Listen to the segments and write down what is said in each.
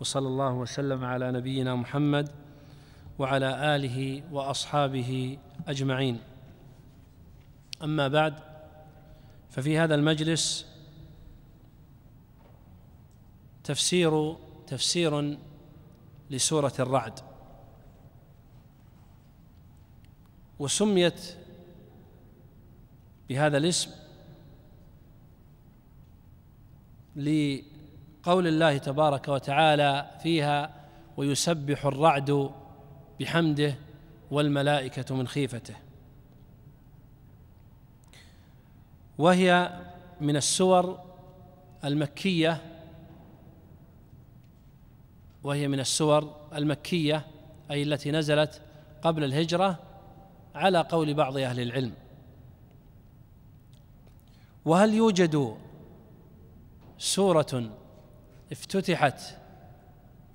وصلى الله وسلم على نبينا محمد وعلى اله واصحابه اجمعين اما بعد ففي هذا المجلس تفسير تفسير لسوره الرعد وسميت بهذا الاسم قول الله تبارك وتعالى فيها ويسبح الرعد بحمده والملائكة من خيفته وهي من السور المكية وهي من السور المكية أي التي نزلت قبل الهجرة على قول بعض أهل العلم وهل يوجد سورة افتتحت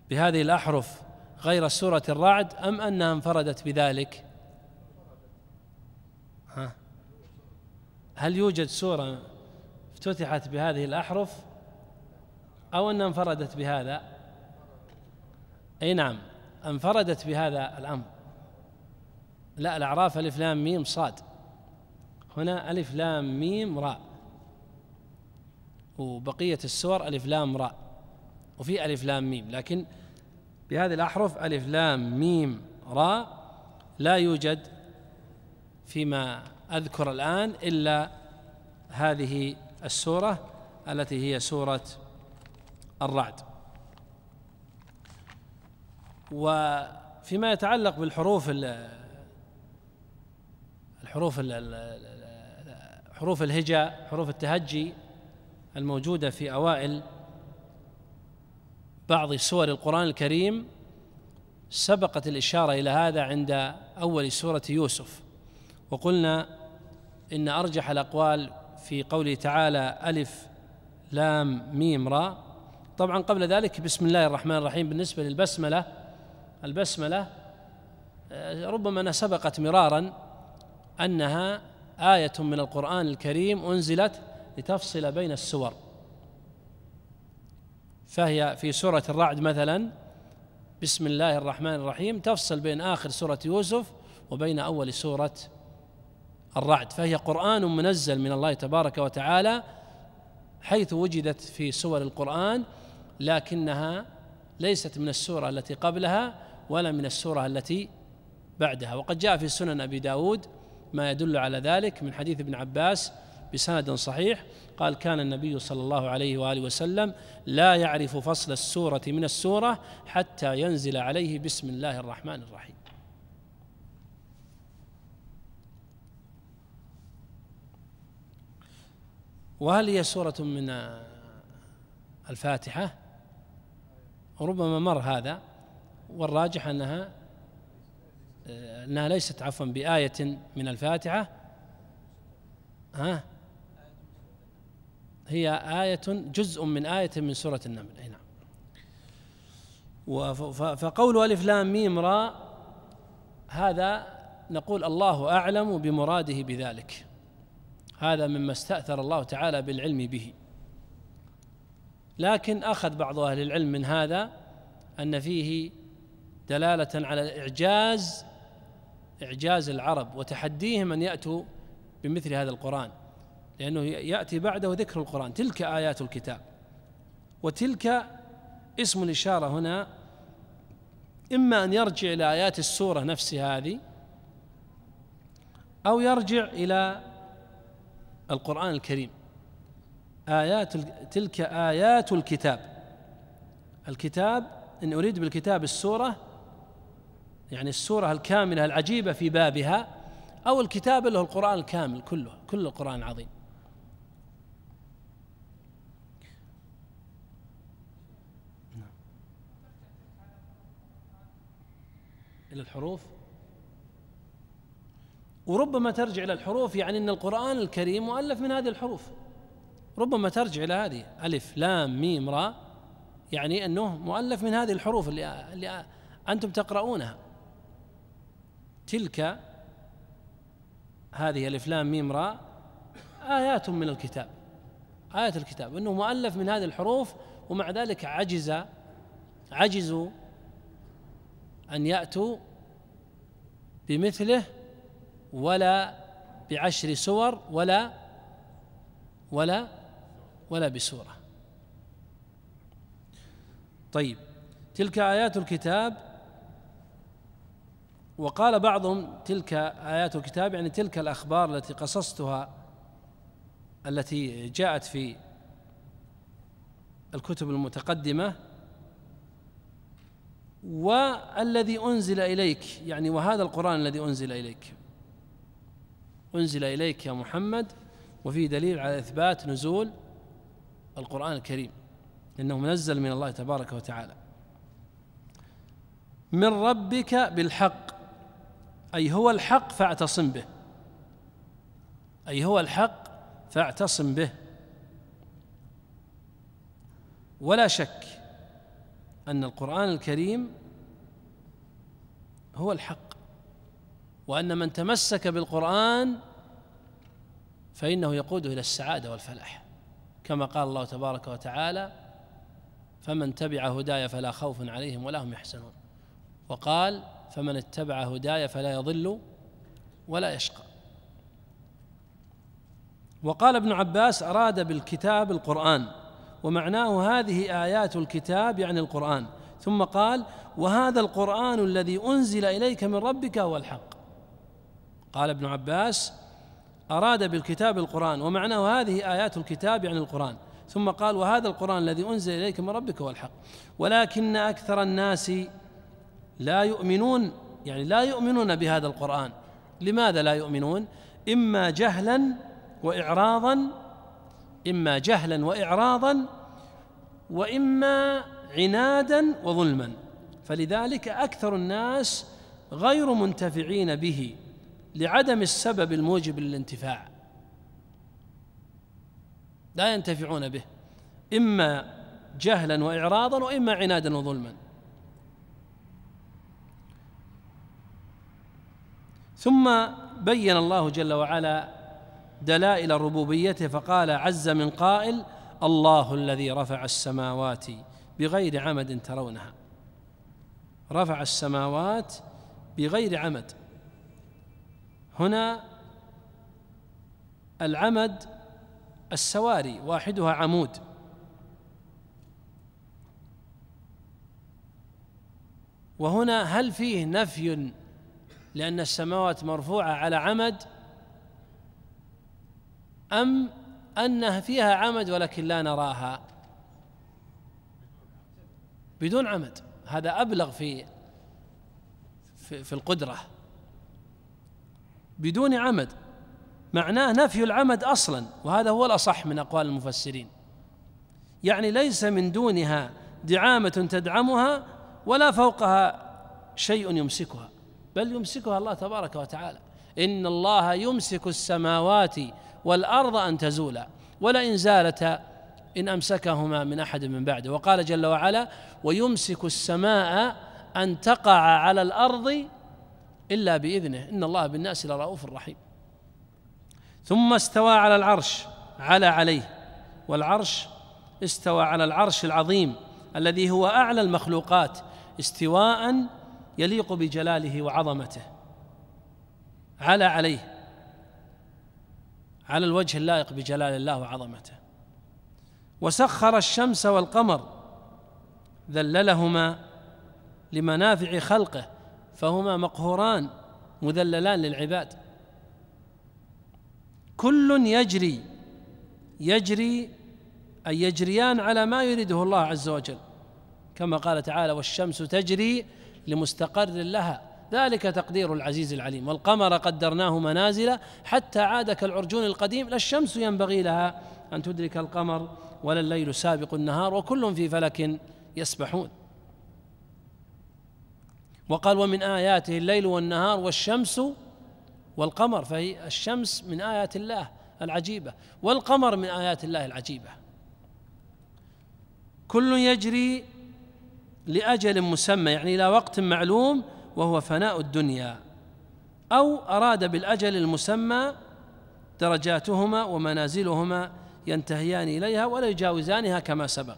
بهذه الأحرف غير سورة الرعد أم أنها انفردت بذلك ها هل يوجد سورة افتتحت بهذه الأحرف أو أنها انفردت بهذا أي نعم انفردت بهذا الأمر لا الأعراف ألف لام ميم صاد هنا ألف لام ميم راء وبقية السور ألف لام راء وفي ألف لام ميم لكن بهذه الأحرف ألف لام ميم راء لا يوجد فيما أذكر الآن إلا هذه السورة التي هي سورة الرعد وفيما يتعلق بالحروف الحروف حروف الهجاء حروف التهجي الموجودة في أوائل بعض سور القرآن الكريم سبقت الإشارة إلى هذا عند أول سورة يوسف وقلنا إن أرجح الأقوال في قوله تعالى ألف لام ميم را طبعا قبل ذلك بسم الله الرحمن الرحيم بالنسبة للبسملة البسملة آه، ربما أنها سبقت مرارا أنها آية من القرآن الكريم أنزلت لتفصل بين السور فهي في سورة الرعد مثلا بسم الله الرحمن الرحيم تفصل بين آخر سورة يوسف وبين أول سورة الرعد فهي قرآن منزل من الله تبارك وتعالى حيث وجدت في سور القرآن لكنها ليست من السورة التي قبلها ولا من السورة التي بعدها وقد جاء في سنن أبي داود ما يدل على ذلك من حديث ابن عباس بسند صحيح قال كان النبي صلى الله عليه واله وسلم لا يعرف فصل السوره من السوره حتى ينزل عليه بسم الله الرحمن الرحيم. وهل هي سوره من الفاتحه؟ ربما مر هذا والراجح انها انها ليست عفوا بآية من الفاتحة ها هي آية جزء من آية من سورة النمل أي نعم فقول ألف لام ميم راء هذا نقول الله أعلم بمراده بذلك هذا مما استأثر الله تعالى بالعلم به لكن أخذ بعض أهل العلم من هذا أن فيه دلالة على إعجاز إعجاز العرب وتحديهم أن يأتوا بمثل هذا القرآن لأنه يأتي بعده ذكر القرآن تلك آيات الكتاب وتلك اسم الإشارة هنا إما أن يرجع إلى آيات السورة نفسها هذه أو يرجع إلى القرآن الكريم آيات تلك آيات الكتاب الكتاب إن أريد بالكتاب السورة يعني السورة الكاملة العجيبة في بابها أو الكتاب اللي هو القرآن الكامل كله كل القرآن العظيم إلى الحروف وربما ترجع إلى الحروف يعني أن القرآن الكريم مؤلف من هذه الحروف ربما ترجع إلى هذه ألف لام ميم راء يعني أنه مؤلف من هذه الحروف اللي, اللي أنتم تقرؤونها تلك هذه ألف لام ميم راء آيات من الكتاب آيات الكتاب أنه مؤلف من هذه الحروف ومع ذلك عجز عجزوا أن يأتوا بمثله ولا بعشر سور ولا ولا ولا بسورة طيب تلك آيات الكتاب وقال بعضهم تلك آيات الكتاب يعني تلك الأخبار التي قصصتها التي جاءت في الكتب المتقدمة والذي أنزل إليك يعني وهذا القرآن الذي أنزل إليك أنزل إليك يا محمد وفيه دليل على إثبات نزول القرآن الكريم إنه منزل من الله تبارك وتعالى من ربك بالحق أي هو الحق فاعتصم به أي هو الحق فاعتصم به ولا شك أن القرآن الكريم هو الحق وأن من تمسك بالقرآن فإنه يقوده إلى السعادة والفلاح كما قال الله تبارك وتعالى فمن تبع هداي فلا خوف عليهم ولا هم يحزنون وقال فمن اتبع هداي فلا يضل ولا يشقى وقال ابن عباس أراد بالكتاب القرآن ومعناه هذه آيات الكتاب يعني القرآن ثم قال وهذا القرآن الذي أنزل إليك من ربك هو الحق قال ابن عباس أراد بالكتاب القرآن ومعناه هذه آيات الكتاب يعني القرآن ثم قال وهذا القرآن الذي أنزل إليك من ربك هو الحق ولكن أكثر الناس لا يؤمنون يعني لا يؤمنون بهذا القرآن لماذا لا يؤمنون إما جهلا وإعراضا إما جهلا وإعراضا وإما عنادا وظلما فلذلك أكثر الناس غير منتفعين به لعدم السبب الموجب للانتفاع لا ينتفعون به إما جهلا وإعراضا وإما عنادا وظلما ثم بين الله جل وعلا دلائل ربوبيته فقال عز من قائل الله الذي رفع السماوات بغير عمد ترونها رفع السماوات بغير عمد هنا العمد السواري واحدها عمود وهنا هل فيه نفي لأن السماوات مرفوعة على عمد أم أنها فيها عمد ولكن لا نراها بدون عمد هذا أبلغ في في, في القدرة بدون عمد معناه نفي العمد أصلا وهذا هو الأصح من أقوال المفسرين يعني ليس من دونها دعامة تدعمها ولا فوقها شيء يمسكها بل يمسكها الله تبارك وتعالى إن الله يمسك السماوات والأرض أن تزولا ولئن زالتا إن أمسكهما من أحد من بعده وقال جل وعلا ويمسك السماء أن تقع على الأرض إلا بإذنه إن الله بالناس لرؤوف رحيم ثم استوى على العرش على عليه والعرش استوى على العرش العظيم الذي هو أعلى المخلوقات استواء يليق بجلاله وعظمته على عليه على الوجه اللائق بجلال الله وعظمته وسخر الشمس والقمر ذللهما لمنافع خلقه فهما مقهوران مذللان للعباد كل يجري يجري أي يجريان على ما يريده الله عز وجل كما قال تعالى والشمس تجري لمستقر لها ذلك تقدير العزيز العليم والقمر قدرناه منازل حتى عاد كالعرجون القديم لا الشمس ينبغي لها أن تدرك القمر ولا الليل سابق النهار وكل في فلك يسبحون وقال ومن آياته الليل والنهار والشمس والقمر فهي الشمس من آيات الله العجيبة والقمر من آيات الله العجيبة كل يجري لأجل مسمى يعني إلى وقت معلوم وهو فناء الدنيا أو أراد بالأجل المسمى درجاتهما ومنازلهما ينتهيان إليها ولا يجاوزانها كما سبق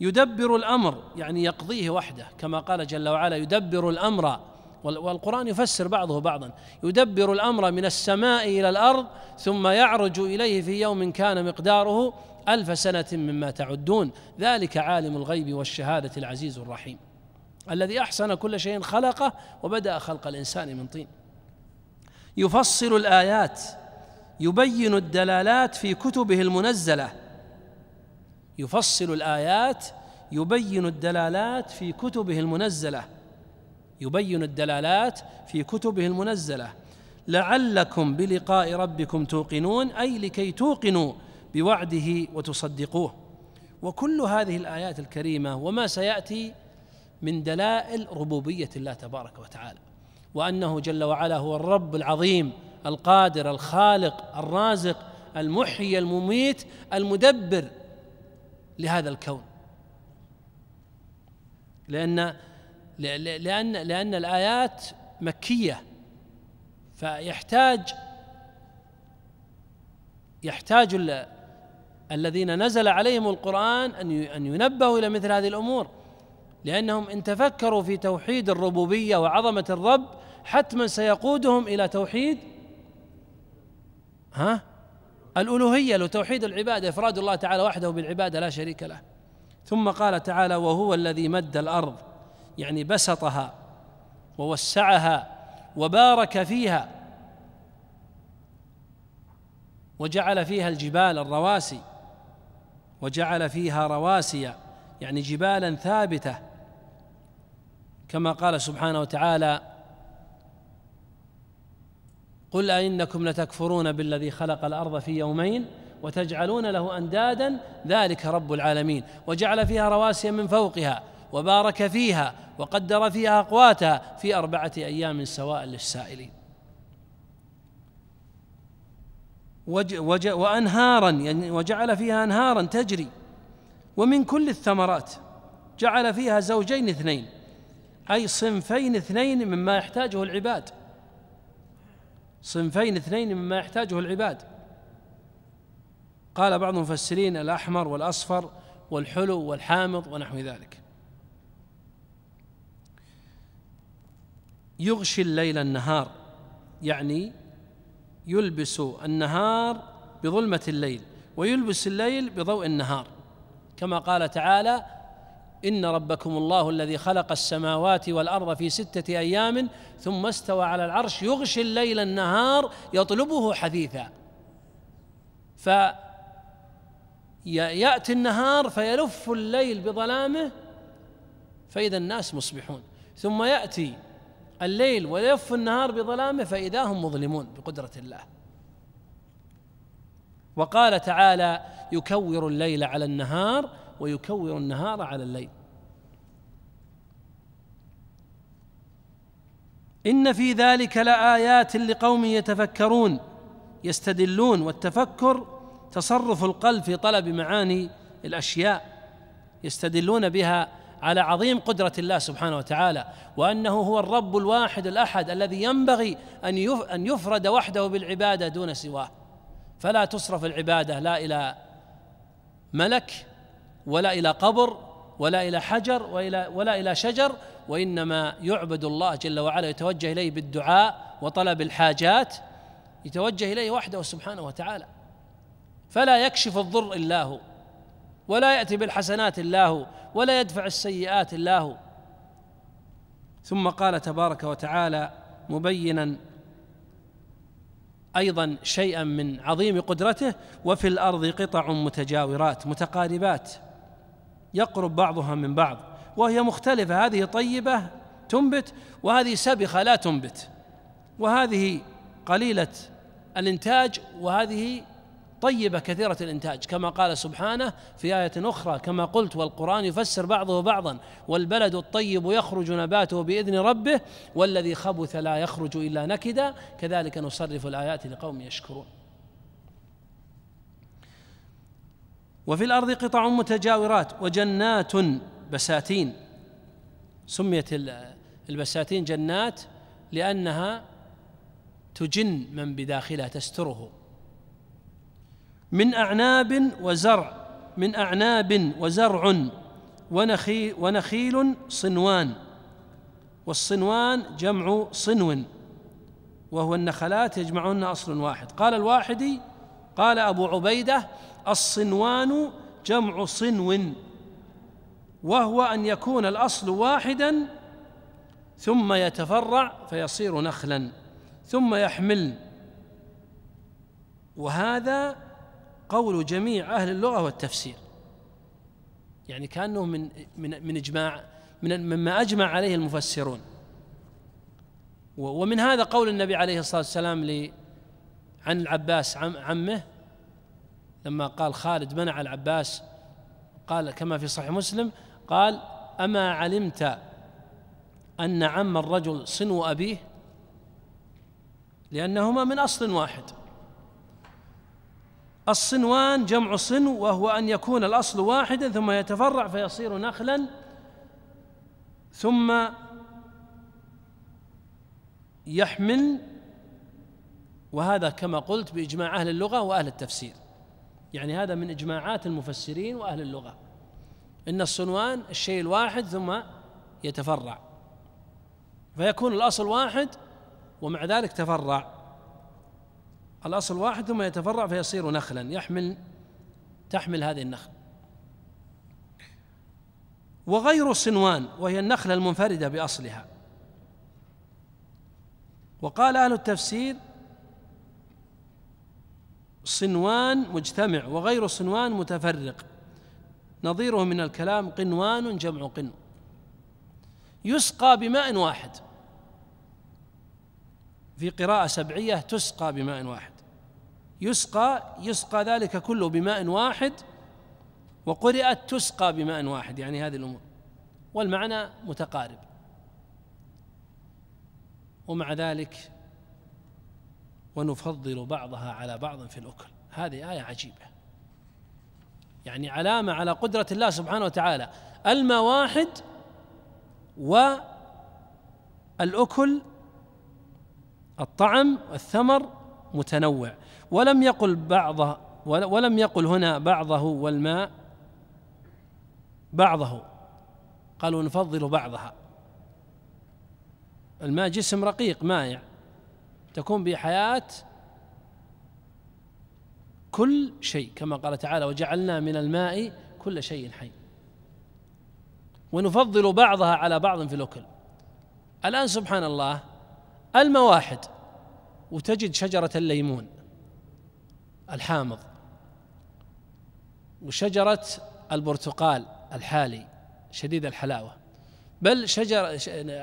يدبر الأمر يعني يقضيه وحده كما قال جل وعلا يدبر الأمر والقرآن يفسر بعضه بعضا يدبر الأمر من السماء إلى الأرض ثم يعرج إليه في يوم كان مقداره ألف سنة مما تعدون ذلك عالم الغيب والشهادة العزيز الرحيم الذي أحسن كل شيء خلقه وبدأ خلق الإنسان من طين يفصل الآيات يبين الدلالات في كتبه المنزلة يفصل الآيات يبين الدلالات في كتبه المنزلة يبين الدلالات في كتبه المنزله لعلكم بلقاء ربكم توقنون اي لكي توقنوا بوعده وتصدقوه وكل هذه الايات الكريمه وما سياتي من دلائل ربوبيه الله تبارك وتعالى وانه جل وعلا هو الرب العظيم القادر الخالق الرازق المحيي المميت المدبر لهذا الكون لان لان لان الايات مكيه فيحتاج يحتاج الذين نزل عليهم القرآن أن أن ينبهوا إلى مثل هذه الأمور لأنهم إن تفكروا في توحيد الربوبية وعظمة الرب حتما سيقودهم إلى توحيد ها الألوهية لتوحيد العبادة إفراد الله تعالى وحده بالعبادة لا شريك له ثم قال تعالى وهو الذي مد الأرض يعني بسطها ووسعها وبارك فيها وجعل فيها الجبال الرواسي وجعل فيها رواسي يعني جبالا ثابته كما قال سبحانه وتعالى قل أئنكم لتكفرون بالذي خلق الأرض في يومين وتجعلون له أندادا ذلك رب العالمين وجعل فيها رواسي من فوقها وبارك فيها وقدر فيها أقواتها في أربعة أيام سواء للسائلين وج وج وأنهارا يعني وجعل فيها أنهارا تجري ومن كل الثمرات جعل فيها زوجين اثنين أي صنفين اثنين مما يحتاجه العباد صنفين اثنين مما يحتاجه العباد قال بعض المفسرين الأحمر والأصفر والحلو والحامض ونحو ذلك يغشي الليل النهار يعني يلبس النهار بظلمة الليل ويلبس الليل بضوء النهار كما قال تعالى إن ربكم الله الذي خلق السماوات والأرض في ستة أيام ثم استوى على العرش يغشي الليل النهار يطلبه حثيثا فيأتي النهار فيلف الليل بظلامه فإذا الناس مصبحون ثم يأتي الليل ويلف النهار بظلامه فإذا هم مظلمون بقدرة الله وقال تعالى يكور الليل على النهار ويكور النهار على الليل ان في ذلك لايات لقوم يتفكرون يستدلون والتفكر تصرف القلب في طلب معاني الاشياء يستدلون بها على عظيم قدره الله سبحانه وتعالى وانه هو الرب الواحد الاحد الذي ينبغي ان ان يفرد وحده بالعباده دون سواه فلا تصرف العباده لا الى ملك ولا إلى قبر ولا إلى حجر ولا, ولا إلى شجر وإنما يعبد الله جل وعلا يتوجه إليه بالدعاء وطلب الحاجات يتوجه إليه وحده سبحانه وتعالى فلا يكشف الضر إلا هو ولا يأتي بالحسنات إلا هو ولا يدفع السيئات إلا هو ثم قال تبارك وتعالى مبينا ايضا شيئا من عظيم قدرته وفي الارض قطع متجاورات متقاربات يقرب بعضها من بعض وهي مختلفة هذه طيبة تنبت وهذه سبخة لا تنبت وهذه قليلة الإنتاج وهذه طيبة كثيرة الإنتاج كما قال سبحانه في آية أخرى كما قلت والقرآن يفسر بعضه بعضا والبلد الطيب يخرج نباته بإذن ربه والذي خبث لا يخرج إلا نكدا كذلك نصرف الآيات لقوم يشكرون وفي الارض قطع متجاورات وجنات بساتين سميت البساتين جنات لانها تجن من بداخلها تستره من اعناب وزرع من اعناب وزرع ونخيل صنوان والصنوان جمع صنو وهو النخلات يجمعهن اصل واحد قال الواحدي قال ابو عبيده الصنوان جمع صنو وهو أن يكون الأصل واحدا ثم يتفرع فيصير نخلا ثم يحمل وهذا قول جميع أهل اللغة والتفسير يعني كأنه من من من إجماع من مما أجمع عليه المفسرون ومن هذا قول النبي عليه الصلاة والسلام عن العباس عمه لما قال خالد منع العباس قال كما في صحيح مسلم قال أما علمت أن عم الرجل صنو أبيه لأنهما من أصل واحد الصنوان جمع صنو وهو أن يكون الأصل واحدا ثم يتفرع فيصير نخلا ثم يحمل وهذا كما قلت بإجماع أهل اللغة وأهل التفسير يعني هذا من إجماعات المفسرين وأهل اللغة إن الصنوان الشيء الواحد ثم يتفرع فيكون الأصل واحد ومع ذلك تفرع الأصل واحد ثم يتفرع فيصير نخلا يحمل تحمل هذه النخل وغير الصنوان وهي النخلة المنفردة بأصلها وقال أهل التفسير صنوان مجتمع وغير صنوان متفرق نظيره من الكلام قنوان جمع قن يسقى بماء واحد في قراءة سبعية تسقى بماء واحد يسقى يسقى ذلك كله بماء واحد وقرئت تسقى بماء واحد يعني هذه الأمور والمعنى متقارب ومع ذلك ونفضل بعضها على بعض في الأكل هذه آية عجيبة يعني علامة على قدرة الله سبحانه وتعالى الماء واحد والأكل الطعم الثمر متنوع ولم يقل بعضه ولم يقل هنا بعضه والماء بعضه قالوا نفضل بعضها الماء جسم رقيق مائع يعني. تكون بحياة كل شيء كما قال تعالى وجعلنا من الماء كل شيء حي ونفضل بعضها على بعض في الأكل الآن سبحان الله المواحد وتجد شجرة الليمون الحامض وشجرة البرتقال الحالي شديد الحلاوة بل شجر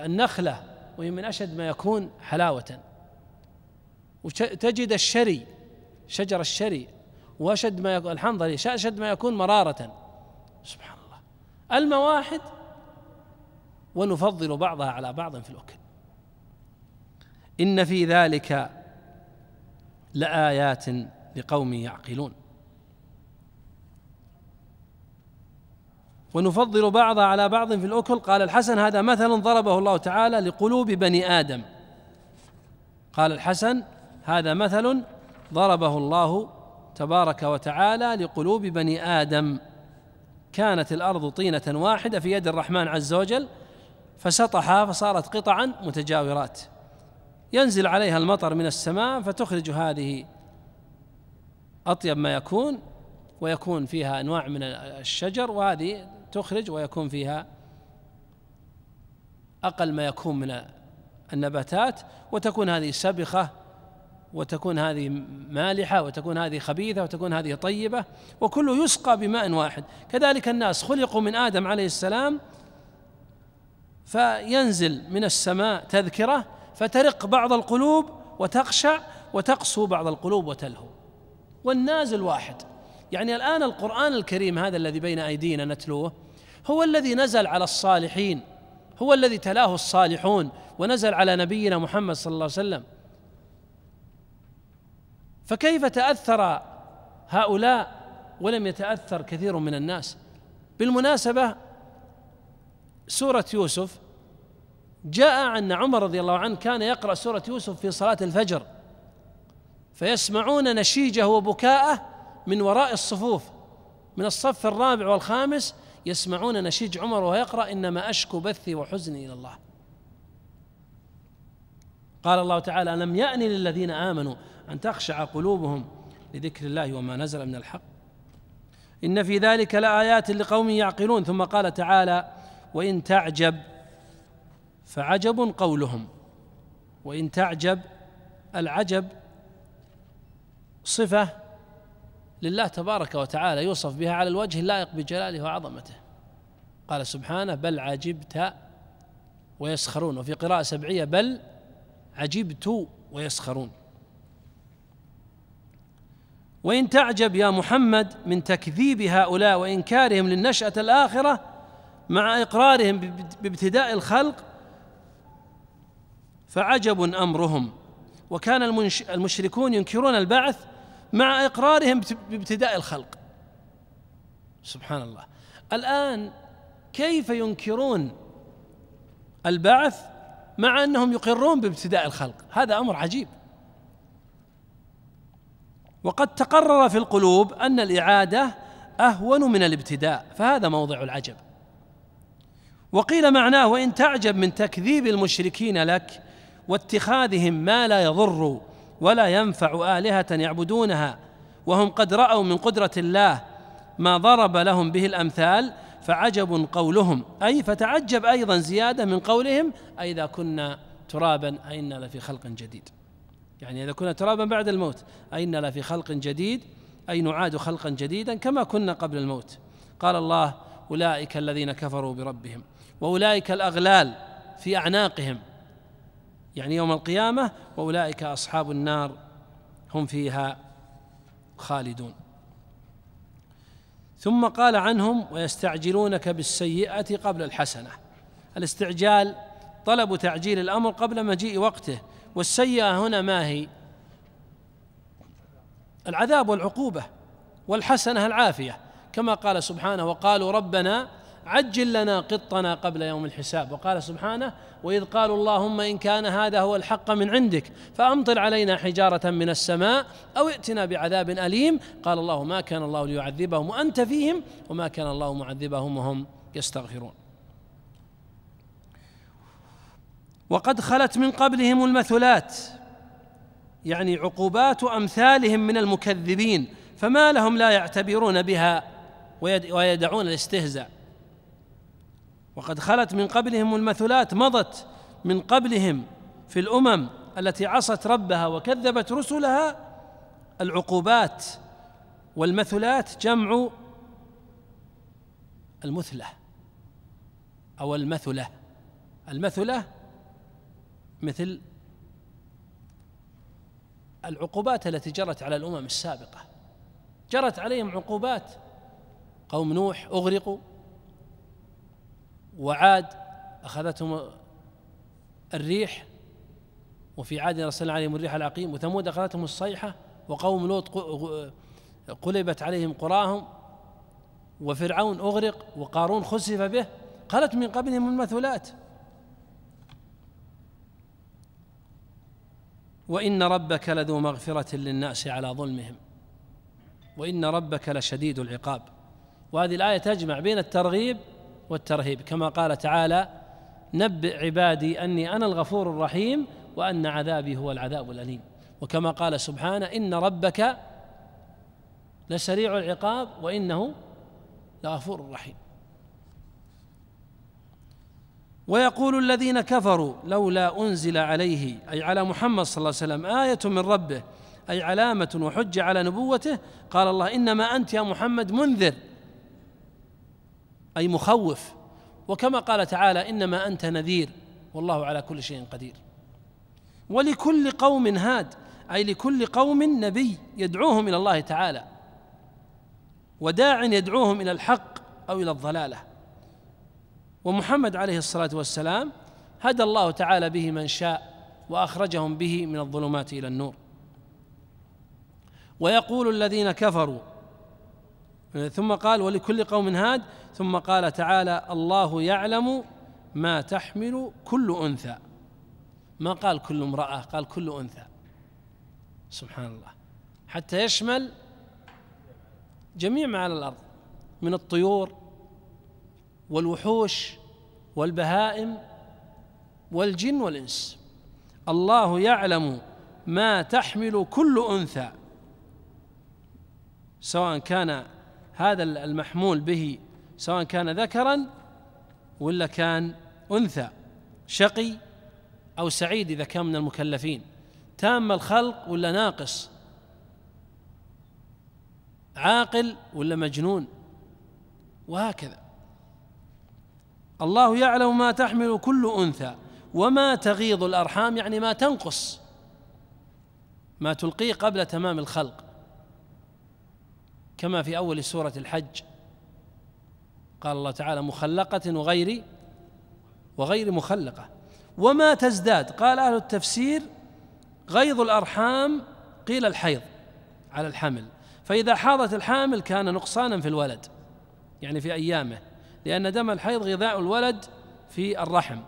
النخلة وهي من أشد ما يكون حلاوة وتجد الشري شجر الشري واشد ما يكون الحنظلي اشد ما يكون مرارة سبحان الله المواحد ونفضل بعضها على بعض في الاكل ان في ذلك لآيات لقوم يعقلون ونفضل بعضها على بعض في الأكل قال الحسن هذا مثل ضربه الله تعالى لقلوب بني آدم قال الحسن هذا مثل ضربه الله تبارك وتعالى لقلوب بني ادم كانت الارض طينه واحده في يد الرحمن عز وجل فسطحها فصارت قطعا متجاورات ينزل عليها المطر من السماء فتخرج هذه اطيب ما يكون ويكون فيها انواع من الشجر وهذه تخرج ويكون فيها اقل ما يكون من النباتات وتكون هذه سبخه وتكون هذه مالحة وتكون هذه خبيثة وتكون هذه طيبة وكله يسقى بماء واحد كذلك الناس خلقوا من آدم عليه السلام فينزل من السماء تذكرة فترق بعض القلوب وتخشع وتقسو بعض القلوب وتلهو والنازل واحد يعني الآن القرآن الكريم هذا الذي بين أيدينا نتلوه هو الذي نزل على الصالحين هو الذي تلاه الصالحون ونزل على نبينا محمد صلى الله عليه وسلم فكيف تاثر هؤلاء ولم يتاثر كثير من الناس بالمناسبه سوره يوسف جاء ان عمر رضي الله عنه كان يقرا سوره يوسف في صلاه الفجر فيسمعون نشيجه وبكاءه من وراء الصفوف من الصف الرابع والخامس يسمعون نشيج عمر وهو يقرا انما اشكو بثي وحزني الى الله قال الله تعالى الم يأني للذين امنوا أن تخشع قلوبهم لذكر الله وما نزل من الحق إن في ذلك لآيات لقوم يعقلون ثم قال تعالى وإن تعجب فعجب قولهم وإن تعجب العجب صفة لله تبارك وتعالى يوصف بها على الوجه اللائق بجلاله وعظمته قال سبحانه بل عجبت ويسخرون وفي قراءة سبعية بل عجبت ويسخرون وإن تعجب يا محمد من تكذيب هؤلاء وإنكارهم للنشأة الآخرة مع إقرارهم بابتداء الخلق فعجب أمرهم وكان المشركون ينكرون البعث مع إقرارهم بابتداء الخلق سبحان الله الآن كيف ينكرون البعث مع أنهم يقرون بابتداء الخلق هذا أمر عجيب وقد تقرر في القلوب ان الاعاده اهون من الابتداء فهذا موضع العجب وقيل معناه وان تعجب من تكذيب المشركين لك واتخاذهم ما لا يضر ولا ينفع الهه يعبدونها وهم قد راوا من قدره الله ما ضرب لهم به الامثال فعجب قولهم اي فتعجب ايضا زياده من قولهم اذا كنا ترابا أئنا لفي خلق جديد يعني إذا كنا ترابا بعد الموت أئنا لفي خلق جديد أي نعاد خلقا جديدا كما كنا قبل الموت قال الله أولئك الذين كفروا بربهم وأولئك الأغلال في أعناقهم يعني يوم القيامة وأولئك أصحاب النار هم فيها خالدون ثم قال عنهم ويستعجلونك بالسيئة قبل الحسنة الاستعجال طلب تعجيل الأمر قبل مجيء وقته والسيئة هنا ما هي العذاب والعقوبة والحسنة العافية كما قال سبحانه وقالوا ربنا عجل لنا قطنا قبل يوم الحساب وقال سبحانه وإذ قالوا اللهم إن كان هذا هو الحق من عندك فأمطر علينا حجارة من السماء أو ائتنا بعذاب أليم قال الله ما كان الله ليعذبهم وأنت فيهم وما كان الله معذبهم وهم يستغفرون وقد خلت من قبلهم المثلات يعني عقوبات امثالهم من المكذبين فما لهم لا يعتبرون بها ويدعون الاستهزاء وقد خلت من قبلهم المثلات مضت من قبلهم في الامم التي عصت ربها وكذبت رسلها العقوبات والمثلات جمع المثله او المثله المثله مثل العقوبات التي جرت على الامم السابقه جرت عليهم عقوبات قوم نوح اغرقوا وعاد اخذتهم الريح وفي عاد ارسلنا عليهم الريح العقيم وثمود اخذتهم الصيحه وقوم لوط قلبت عليهم قراهم وفرعون اغرق وقارون خسف به قالت من قبلهم المثلات وإن ربك لذو مغفرة للناس على ظلمهم وإن ربك لشديد العقاب وهذه الآية تجمع بين الترغيب والترهيب كما قال تعالى نبئ عبادي أني أنا الغفور الرحيم وأن عذابي هو العذاب الأليم وكما قال سبحانه إن ربك لسريع العقاب وإنه لغفور رحيم ويقول الذين كفروا لولا أنزل عليه أي على محمد صلى الله عليه وسلم آية من ربه أي علامة وحجة على نبوته قال الله إنما أنت يا محمد منذر أي مخوف وكما قال تعالى إنما أنت نذير والله على كل شيء قدير ولكل قوم هاد أي لكل قوم نبي يدعوهم إلى الله تعالى وداع يدعوهم إلى الحق أو إلى الضلالة ومحمد عليه الصلاة والسلام هدى الله تعالى به من شاء وأخرجهم به من الظلمات إلى النور ويقول الذين كفروا ثم قال ولكل قوم هاد ثم قال تعالى الله يعلم ما تحمل كل أنثى ما قال كل امرأة قال كل أنثى سبحان الله حتى يشمل جميع ما على الأرض من الطيور والوحوش والبهائم والجن والإنس الله يعلم ما تحمل كل أنثى سواء كان هذا المحمول به سواء كان ذكرا ولا كان أنثى شقي أو سعيد إذا كان من المكلفين تام الخلق ولا ناقص عاقل ولا مجنون وهكذا الله يعلم ما تحمل كل انثى وما تغيض الارحام يعني ما تنقص ما تلقيه قبل تمام الخلق كما في اول سوره الحج قال الله تعالى مخلقه وغير وغير مخلقه وما تزداد قال اهل التفسير غيض الارحام قيل الحيض على الحمل فاذا حاضت الحامل كان نقصانا في الولد يعني في ايامه لأن دم الحيض غذاء الولد في الرحم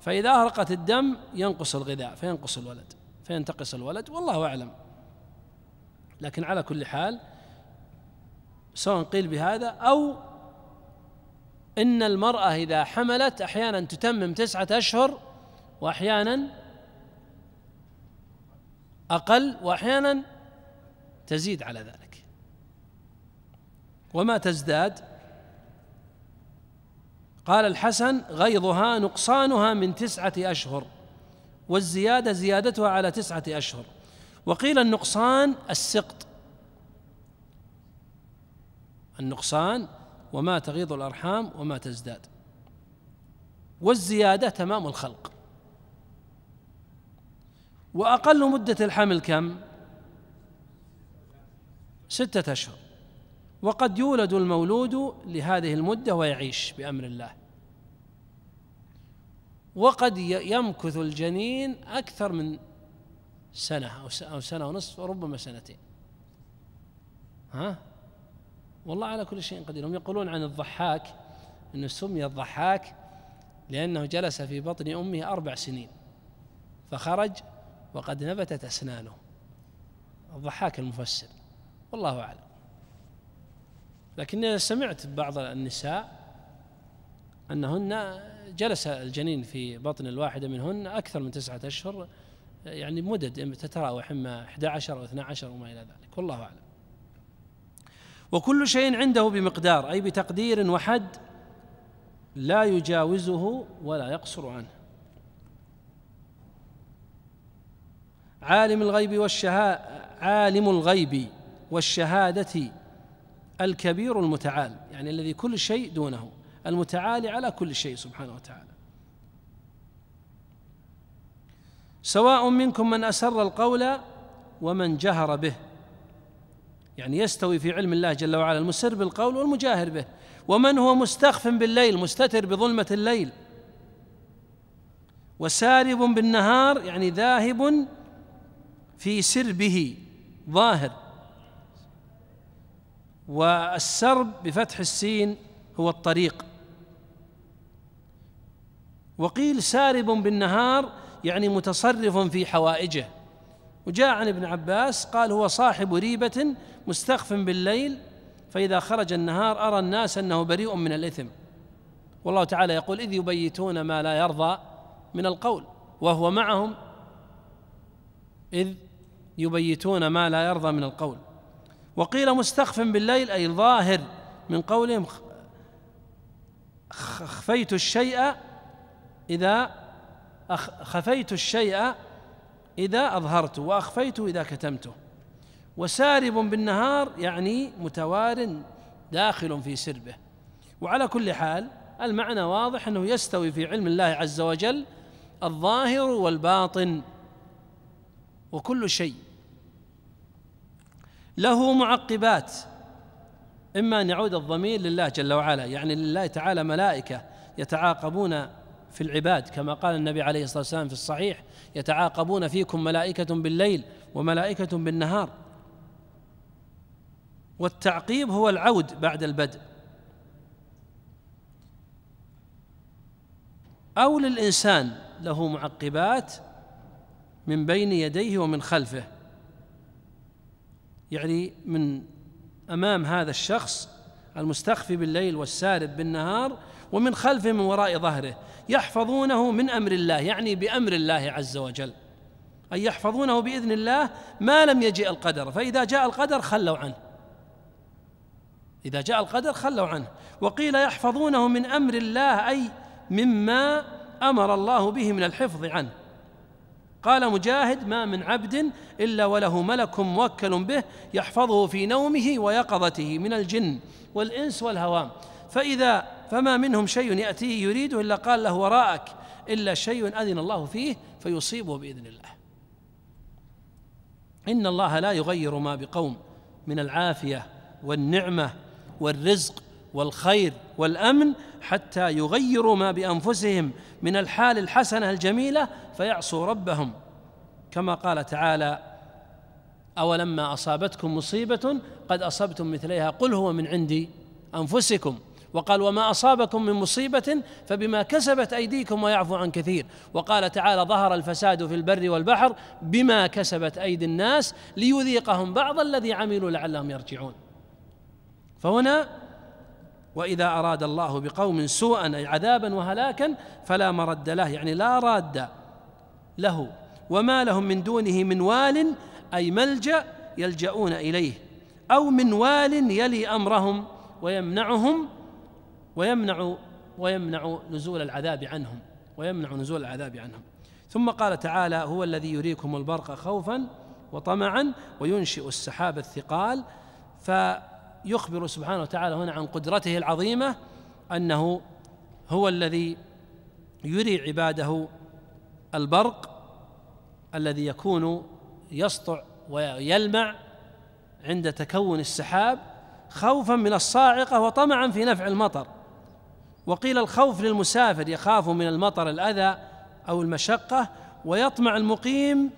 فإذا أهرقت الدم ينقص الغذاء فينقص الولد فينتقص الولد والله أعلم لكن على كل حال سواء قيل بهذا أو إن المرأة إذا حملت أحيانا تتمم تسعة أشهر وأحيانا أقل وأحيانا تزيد على ذلك وما تزداد قال الحسن غيضها نقصانها من تسعة أشهر والزيادة زيادتها على تسعة أشهر وقيل النقصان السقط النقصان وما تغيض الأرحام وما تزداد والزيادة تمام الخلق وأقل مدة الحمل كم؟ ستة أشهر وقد يولد المولود لهذه المدة ويعيش بأمر الله وقد يمكث الجنين أكثر من سنة أو سنة ونصف وربما سنتين ها والله على كل شيء قدير هم يقولون عن الضحاك أنه سمي الضحاك لأنه جلس في بطن أمه أربع سنين فخرج وقد نبتت أسنانه الضحاك المفسر والله أعلم لكني سمعت بعض النساء أنهن جلس الجنين في بطن الواحدة منهن أكثر من تسعة أشهر يعني مدد يعني تتراوح إما 11 أو 12 وما إلى ذلك والله أعلم وكل شيء عنده بمقدار أي بتقدير وحد لا يجاوزه ولا يقصر عنه عالم الغيب والشهادة عالم الغيب والشهادة الكبير المتعال يعني الذي كل شيء دونه المتعالي على كل شيء سبحانه وتعالى سواء منكم من أسر القول ومن جهر به يعني يستوي في علم الله جل وعلا المسر بالقول والمجاهر به ومن هو مستخف بالليل مستتر بظلمة الليل وسارب بالنهار يعني ذاهب في سربه ظاهر والسرب بفتح السين هو الطريق وقيل سارب بالنهار يعني متصرف في حوائجه وجاء عن ابن عباس قال هو صاحب ريبة مستخف بالليل فإذا خرج النهار أرى الناس أنه بريء من الإثم والله تعالى يقول إذ يبيتون ما لا يرضى من القول وهو معهم إذ يبيتون ما لا يرضى من القول وقيل مستخف بالليل أي ظاهر من قولهم خفيت الشيء إذا خفيت الشيء إذا أظهرته وأخفيته إذا كتمته وسارب بالنهار يعني متوار داخل في سربه وعلى كل حال المعنى واضح أنه يستوي في علم الله عز وجل الظاهر والباطن وكل شيء له معقبات إما أن يعود الضمير لله جل وعلا يعني لله تعالى ملائكة يتعاقبون في العباد كما قال النبي عليه الصلاة والسلام في الصحيح يتعاقبون فيكم ملائكة بالليل وملائكة بالنهار والتعقيب هو العود بعد البدء أو للإنسان له معقبات من بين يديه ومن خلفه يعني من امام هذا الشخص المستخفي بالليل والسارب بالنهار ومن خلفه من وراء ظهره يحفظونه من امر الله يعني بامر الله عز وجل اي يحفظونه باذن الله ما لم يجيء القدر فاذا جاء القدر خلوا عنه اذا جاء القدر خلوا عنه وقيل يحفظونه من امر الله اي مما امر الله به من الحفظ عنه قال مجاهد ما من عبد الا وله ملك موكل به يحفظه في نومه ويقظته من الجن والانس والهوام فاذا فما منهم شيء ياتيه يريده الا قال له وراءك الا شيء اذن الله فيه فيصيبه باذن الله ان الله لا يغير ما بقوم من العافيه والنعمه والرزق والخير والامن حتى يغيروا ما بانفسهم من الحال الحسنه الجميله فيعصوا ربهم كما قال تعالى اولما اصابتكم مصيبه قد اصبتم مثليها قل هو من عندي انفسكم وقال وما اصابكم من مصيبه فبما كسبت ايديكم ويعفو عن كثير وقال تعالى ظهر الفساد في البر والبحر بما كسبت ايدي الناس ليذيقهم بعض الذي عملوا لعلهم يرجعون فهنا واذا اراد الله بقوم سوءا اي عذابا وهلاكا فلا مرد له يعني لا راد له وما لهم من دونه من وال اي ملجا يلجؤون اليه او من وال يلي امرهم ويمنعهم ويمنع ويمنع نزول العذاب عنهم ويمنع نزول العذاب عنهم ثم قال تعالى هو الذي يريكم البرق خوفا وطمعا وينشئ السحاب الثقال ف يخبر سبحانه وتعالى هنا عن قدرته العظيمه انه هو الذي يري عباده البرق الذي يكون يسطع ويلمع عند تكون السحاب خوفا من الصاعقه وطمعا في نفع المطر وقيل الخوف للمسافر يخاف من المطر الاذى او المشقه ويطمع المقيم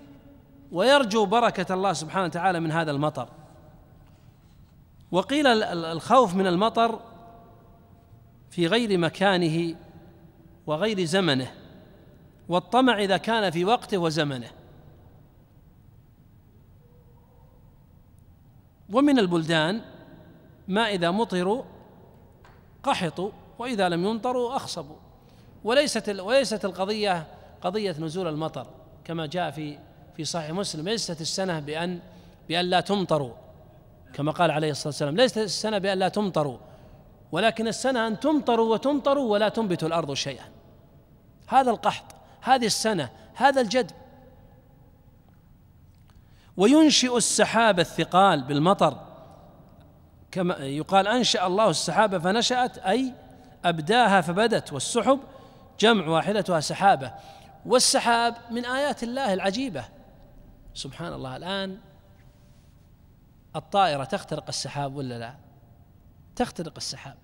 ويرجو بركه الله سبحانه وتعالى من هذا المطر وقيل الخوف من المطر في غير مكانه وغير زمنه والطمع اذا كان في وقته وزمنه ومن البلدان ما اذا مطروا قحطوا واذا لم يمطروا اخصبوا وليست وليست القضيه قضيه نزول المطر كما جاء في في صحيح مسلم ليست السنه بان بان لا تمطروا كما قال عليه الصلاة والسلام ليست السنة بأن لا تمطروا ولكن السنة أن تمطروا وتمطروا ولا تنبت الأرض شيئا هذا القحط هذه السنة هذا الجدب وينشئ السحاب الثقال بالمطر كما يقال أنشأ الله السحابة فنشأت أي أبداها فبدت والسحب جمع واحدتها سحابة والسحاب من آيات الله العجيبة سبحان الله الآن الطائرة تخترق السحاب ولا لا تخترق السحاب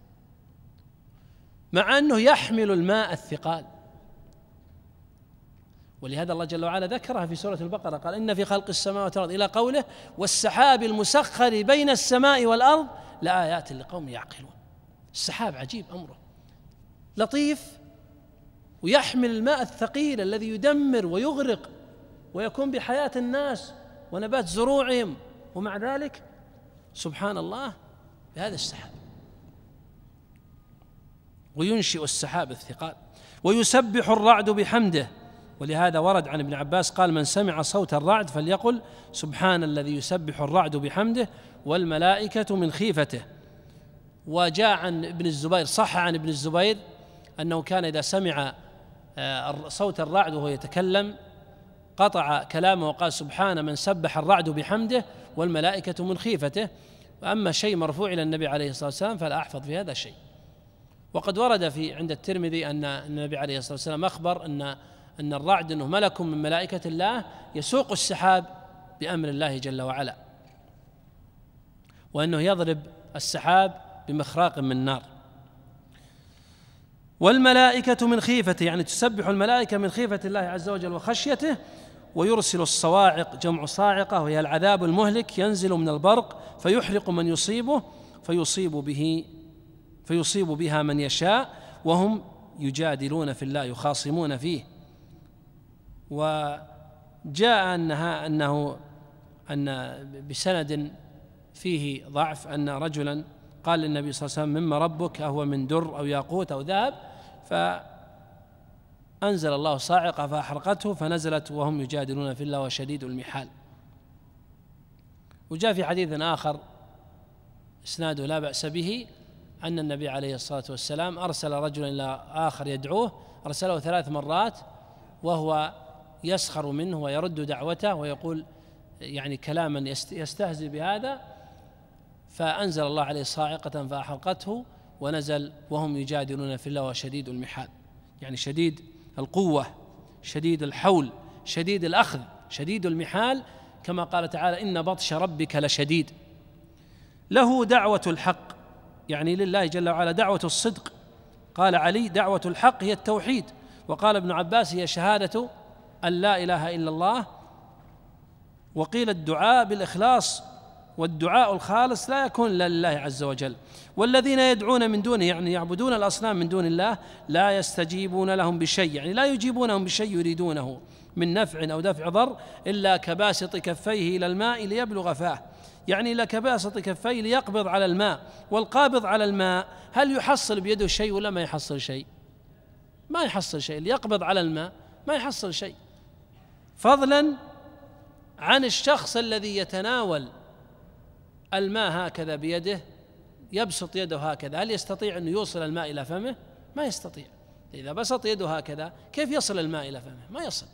مع أنه يحمل الماء الثقال ولهذا الله جل وعلا ذكرها في سورة البقرة قال إن في خلق السماوات والأرض إلى قوله والسحاب المسخر بين السماء والأرض لآيات لقوم يعقلون السحاب عجيب أمره لطيف ويحمل الماء الثقيل الذي يدمر ويغرق ويكون بحياة الناس ونبات زروعهم ومع ذلك سبحان الله بهذا السحاب وينشئ السحاب الثقال ويسبح الرعد بحمده ولهذا ورد عن ابن عباس قال من سمع صوت الرعد فليقل سبحان الذي يسبح الرعد بحمده والملائكة من خيفته وجاء عن ابن الزبير صح عن ابن الزبير أنه كان إذا سمع آه، صوت الرعد وهو يتكلم قطع كلامه وقال سبحان من سبح الرعد بحمده والملائكة من خيفته وأما شيء مرفوع إلى النبي عليه الصلاة والسلام فلا أحفظ في هذا شيء وقد ورد في عند الترمذي أن النبي عليه الصلاة والسلام أخبر أن أن الرعد أنه ملك من ملائكة الله يسوق السحاب بأمر الله جل وعلا وأنه يضرب السحاب بمخراق من نار والملائكة من خيفته يعني تسبح الملائكة من خيفة الله عز وجل وخشيته ويرسل الصواعق جمع صاعقة وهي العذاب المهلك ينزل من البرق فيحرق من يصيبه فيصيب به فيصيب بها من يشاء وهم يجادلون في الله يخاصمون فيه وجاء أنها أنه أن بسند فيه ضعف أن رجلا قال للنبي صلى الله عليه وسلم مما ربك أهو من در أو ياقوت أو ذهب ف أنزل الله صاعقة فأحرقته فنزلت وهم يجادلون في الله وشديد المحال وجاء في حديث آخر إسناده لا بأس به أن النبي عليه الصلاة والسلام أرسل رجلا إلى آخر يدعوه أرسله ثلاث مرات وهو يسخر منه ويرد دعوته ويقول يعني كلاما يستهزئ بهذا فأنزل الله عليه صاعقة فأحرقته ونزل وهم يجادلون في الله وشديد المحال يعني شديد القوة شديد الحول شديد الأخذ شديد المحال كما قال تعالى إن بطش ربك لشديد له دعوة الحق يعني لله جل وعلا دعوة الصدق قال علي دعوة الحق هي التوحيد وقال ابن عباس هي شهادة أن لا إله إلا الله وقيل الدعاء بالإخلاص والدعاء الخالص لا يكون الا لله عز وجل والذين يدعون من دونه يعني يعبدون الاصنام من دون الله لا يستجيبون لهم بشيء يعني لا يجيبونهم بشيء يريدونه من نفع او دفع ضر الا كباسط كفيه الى الماء ليبلغ فاه يعني الى كباسط كفيه ليقبض على الماء والقابض على الماء هل يحصل بيده شيء ولا ما يحصل شيء ما يحصل شيء ليقبض على الماء ما يحصل شيء فضلا عن الشخص الذي يتناول الماء هكذا بيده يبسط يده هكذا هل يستطيع أن يوصل الماء إلى فمه؟ ما يستطيع إذا بسط يده هكذا كيف يصل الماء إلى فمه؟ ما يصل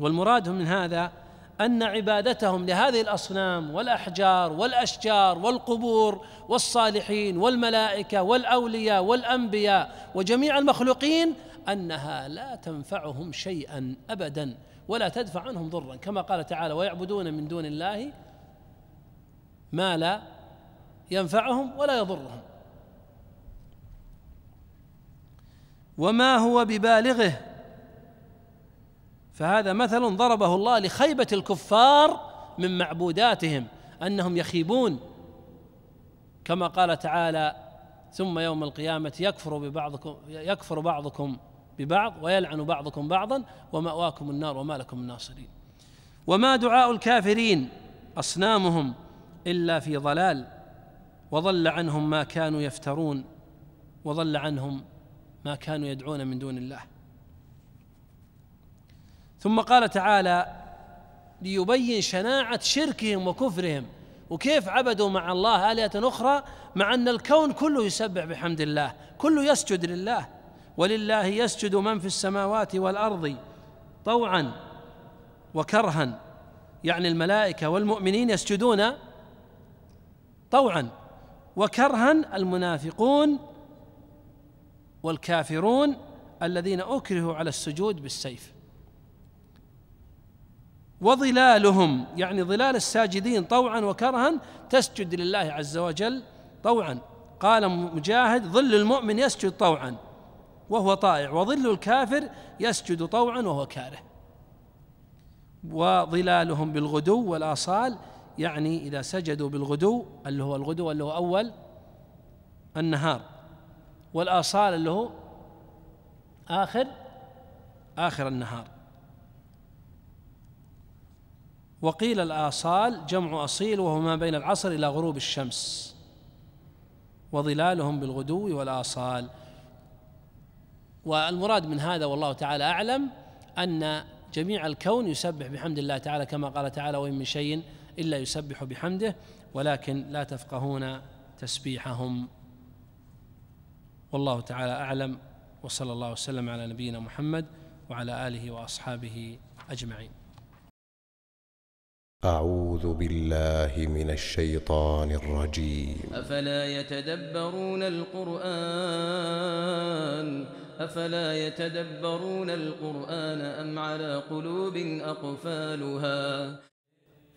والمراد من هذا أن عبادتهم لهذه الأصنام والأحجار والأشجار والقبور والصالحين والملائكة والأولياء والأنبياء وجميع المخلوقين أنها لا تنفعهم شيئا أبدا ولا تدفع عنهم ضرا كما قال تعالى ويعبدون من دون الله ما لا ينفعهم ولا يضرهم وما هو ببالغه فهذا مثل ضربه الله لخيبه الكفار من معبوداتهم انهم يخيبون كما قال تعالى ثم يوم القيامه يكفر ببعضكم يكفر بعضكم ببعض ويلعن بعضكم بعضا وماواكم النار وما لكم من ناصرين وما دعاء الكافرين اصنامهم الا في ضلال وضل عنهم ما كانوا يفترون وضل عنهم ما كانوا يدعون من دون الله ثم قال تعالى ليبين شناعه شركهم وكفرهم وكيف عبدوا مع الله الهه اخرى مع ان الكون كله يسبح بحمد الله كله يسجد لله ولله يسجد من في السماوات والارض طوعا وكرها يعني الملائكه والمؤمنين يسجدون طوعا وكرها المنافقون والكافرون الذين اكرهوا على السجود بالسيف وظلالهم يعني ظلال الساجدين طوعا وكرها تسجد لله عز وجل طوعا قال مجاهد ظل المؤمن يسجد طوعا وهو طائع وظل الكافر يسجد طوعا وهو كاره وظلالهم بالغدو والاصال يعني إذا سجدوا بالغدو اللي هو الغدو اللي هو أول النهار والآصال اللي هو آخر آخر النهار وقيل الآصال جمع أصيل وهو ما بين العصر إلى غروب الشمس وظلالهم بالغدو والآصال والمراد من هذا والله تعالى أعلم أن جميع الكون يسبح بحمد الله تعالى كما قال تعالى وإن من شيء إلا يسبح بحمده ولكن لا تفقهون تسبيحهم والله تعالى أعلم وصلى الله وسلم على نبينا محمد وعلى آله وأصحابه أجمعين أعوذ بالله من الشيطان الرجيم أفلا يتدبرون القرآن أفلا يتدبرون القرآن أم على قلوب أقفالها